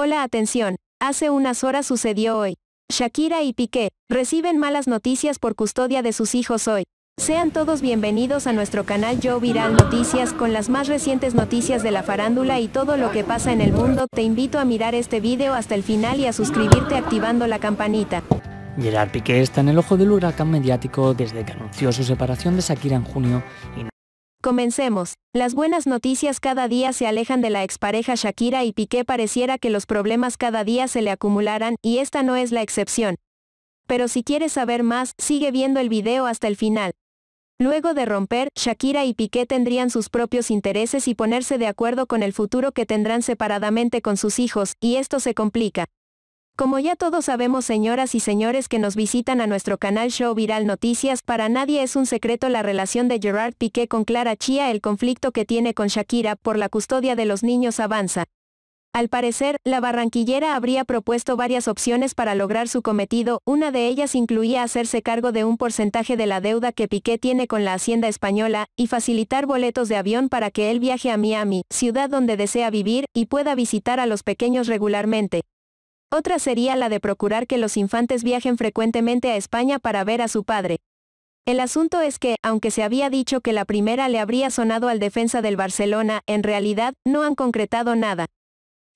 Hola atención, hace unas horas sucedió hoy. Shakira y Piqué reciben malas noticias por custodia de sus hijos hoy. Sean todos bienvenidos a nuestro canal Yo Viral Noticias con las más recientes noticias de la farándula y todo lo que pasa en el mundo. Te invito a mirar este video hasta el final y a suscribirte activando la campanita. Gerard Piqué está en el ojo del huracán mediático desde que anunció su separación de Shakira en junio y Comencemos. Las buenas noticias cada día se alejan de la expareja Shakira y Piqué pareciera que los problemas cada día se le acumularan, y esta no es la excepción. Pero si quieres saber más, sigue viendo el video hasta el final. Luego de romper, Shakira y Piqué tendrían sus propios intereses y ponerse de acuerdo con el futuro que tendrán separadamente con sus hijos, y esto se complica. Como ya todos sabemos señoras y señores que nos visitan a nuestro canal Show Viral Noticias, para nadie es un secreto la relación de Gerard Piqué con Clara Chía, el conflicto que tiene con Shakira por la custodia de los niños avanza. Al parecer, la barranquillera habría propuesto varias opciones para lograr su cometido, una de ellas incluía hacerse cargo de un porcentaje de la deuda que Piqué tiene con la hacienda española, y facilitar boletos de avión para que él viaje a Miami, ciudad donde desea vivir, y pueda visitar a los pequeños regularmente. Otra sería la de procurar que los infantes viajen frecuentemente a España para ver a su padre. El asunto es que, aunque se había dicho que la primera le habría sonado al defensa del Barcelona, en realidad, no han concretado nada.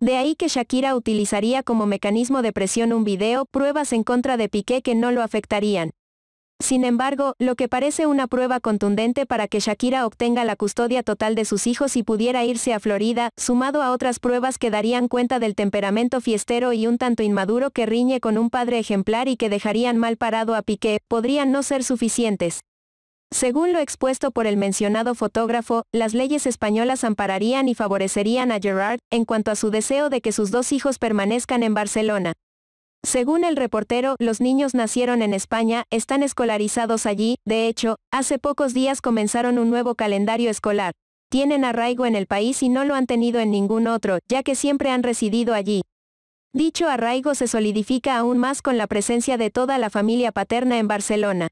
De ahí que Shakira utilizaría como mecanismo de presión un video, pruebas en contra de Piqué que no lo afectarían. Sin embargo, lo que parece una prueba contundente para que Shakira obtenga la custodia total de sus hijos y pudiera irse a Florida, sumado a otras pruebas que darían cuenta del temperamento fiestero y un tanto inmaduro que riñe con un padre ejemplar y que dejarían mal parado a Piqué, podrían no ser suficientes. Según lo expuesto por el mencionado fotógrafo, las leyes españolas ampararían y favorecerían a Gerard, en cuanto a su deseo de que sus dos hijos permanezcan en Barcelona. Según el reportero, los niños nacieron en España, están escolarizados allí, de hecho, hace pocos días comenzaron un nuevo calendario escolar. Tienen arraigo en el país y no lo han tenido en ningún otro, ya que siempre han residido allí. Dicho arraigo se solidifica aún más con la presencia de toda la familia paterna en Barcelona.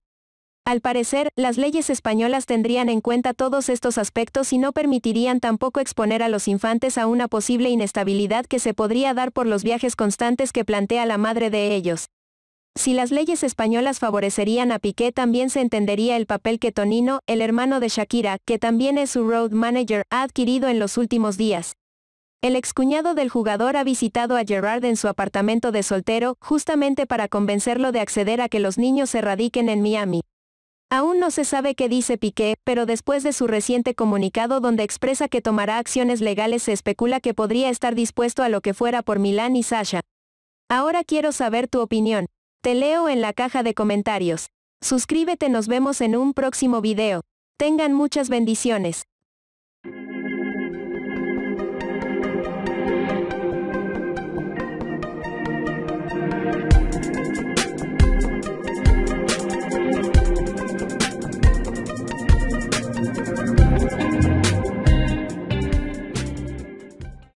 Al parecer, las leyes españolas tendrían en cuenta todos estos aspectos y no permitirían tampoco exponer a los infantes a una posible inestabilidad que se podría dar por los viajes constantes que plantea la madre de ellos. Si las leyes españolas favorecerían a Piqué también se entendería el papel que Tonino, el hermano de Shakira, que también es su road manager, ha adquirido en los últimos días. El excuñado del jugador ha visitado a Gerard en su apartamento de soltero, justamente para convencerlo de acceder a que los niños se radiquen en Miami. Aún no se sabe qué dice Piqué, pero después de su reciente comunicado donde expresa que tomará acciones legales se especula que podría estar dispuesto a lo que fuera por Milán y Sasha. Ahora quiero saber tu opinión. Te leo en la caja de comentarios. Suscríbete, nos vemos en un próximo video. Tengan muchas bendiciones.